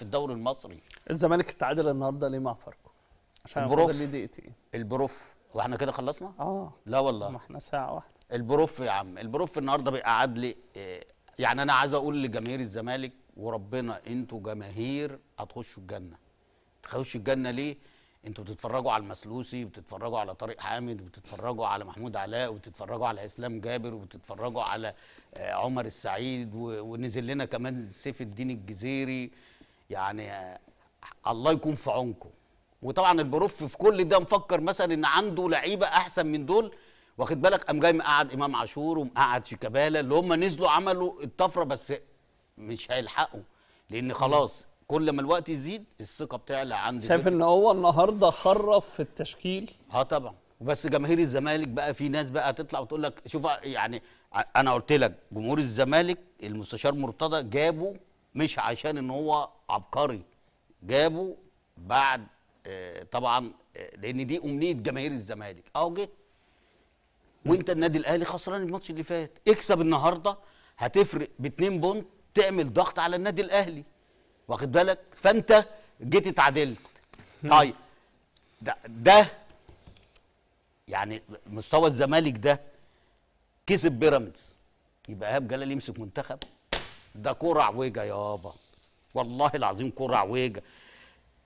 في الدوري المصري الزمالك اتعادل النهارده ليه مع فاركو عشان البروف دقيقتين البروف واحنا كده خلصنا اه لا والله ما احنا ساعه واحده البروف يا عم البروف النهارده بيقعد لي آه، يعني انا عايز اقول لجماهير الزمالك وربنا انتوا جماهير هتخشوا الجنه تخشوا الجنه ليه انتوا بتتفرجوا على المسلوسي وبتتفرجوا على طارق حامد وبتتفرجوا على محمود علاء وبتتفرجوا على اسلام جابر وبتتفرجوا على آه، عمر السعيد ونزل لنا كمان سيف الدين الجزيري يعني آه، الله يكون في عونكم وطبعا البروف في كل ده مفكر مثلا ان عنده لعيبه احسن من دول واخد بالك قام جاي مقعد امام عاشور ومقعد شيكابالا اللي هم نزلوا عملوا الطفره بس مش هيلحقوا لان خلاص كل ما الوقت يزيد الثقه بتعلى عندي شايف ان هو النهارده خرف في التشكيل اه طبعا وبس جماهير الزمالك بقى في ناس بقى تطلع وتقول لك شوف يعني انا قلت لك جمهور الزمالك المستشار مرتضى جابه مش عشان ان هو عبقري جابه بعد آه، طبعا آه، لان دي امنيه جماهير الزمالك اه جه وانت النادي الاهلي خسران الماتش اللي فات اكسب النهارده هتفرق باتنين بونت تعمل ضغط على النادي الاهلي واخد بالك فانت جيت اتعادلت طيب ده, ده يعني مستوى الزمالك ده كسب بيراميدز يبقى ايهاب جلال يمسك منتخب ده كرة عويجة يابا والله العظيم كرة عويجة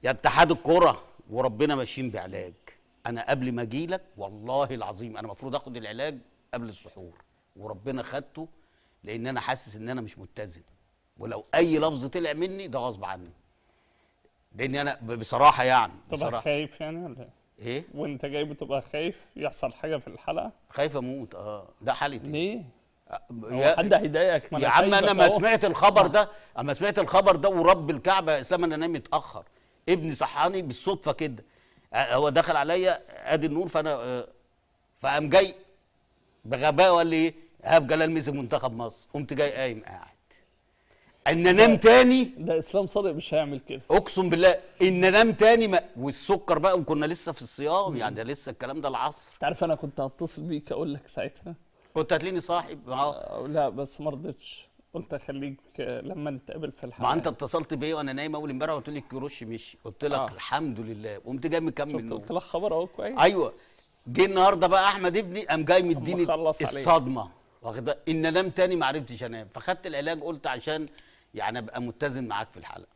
يا اتحاد الكرة وربنا ماشيين بعلاج انا قبل ما اجي لك والله العظيم انا المفروض اخد العلاج قبل السحور وربنا خدته لان انا حاسس ان انا مش متزن ولو اي لفظ طلع مني ده غصب عني لان انا بصراحه يعني بصراحة طبعا خايف يعني ولا إيه؟, ايه وانت جاي بتبقى خايف يحصل حاجه في الحلقه خايف اموت اه ده حالتي ليه يا حد هيضايقك يا عم انا ما سمعت الخبر آه. ده اما سمعت الخبر ده ورب الكعبه يا اسلام انا نايم متاخر ابني صحاني بالصدفه كده آه، هو دخل عليا ادي النور فانا آه، فقام جاي بغباء ولا ايه ايهاب جلال مسك منتخب مصر قمت جاي قايم قاعد ان انام تاني ده اسلام صادق مش هيعمل كده اقسم بالله ان انام تاني ما والسكر بقى وكنا لسه في الصيام يعني ده لسه الكلام ده العصر انت عارف انا كنت هتصل بيك اقول لك ساعتها كنت هتلاقيني صاحب اه لا بس ما رضيتش قلت اخليك آه، لما نتقابل في الحلقه ما انت اتصلت بيا وانا نايم اول امبارح وقلت لي الكروش مشي قلت لك آه. الحمد لله وقمت جاي مكمل قلت لك خبر اهو كويس ايوه جه النهارده بقى احمد ابني قام جاي مديني الصدمه واخد ان نام تاني ما عرفتش انام فخدت العلاج قلت عشان يعني ابقى متزن معاك في الحلقه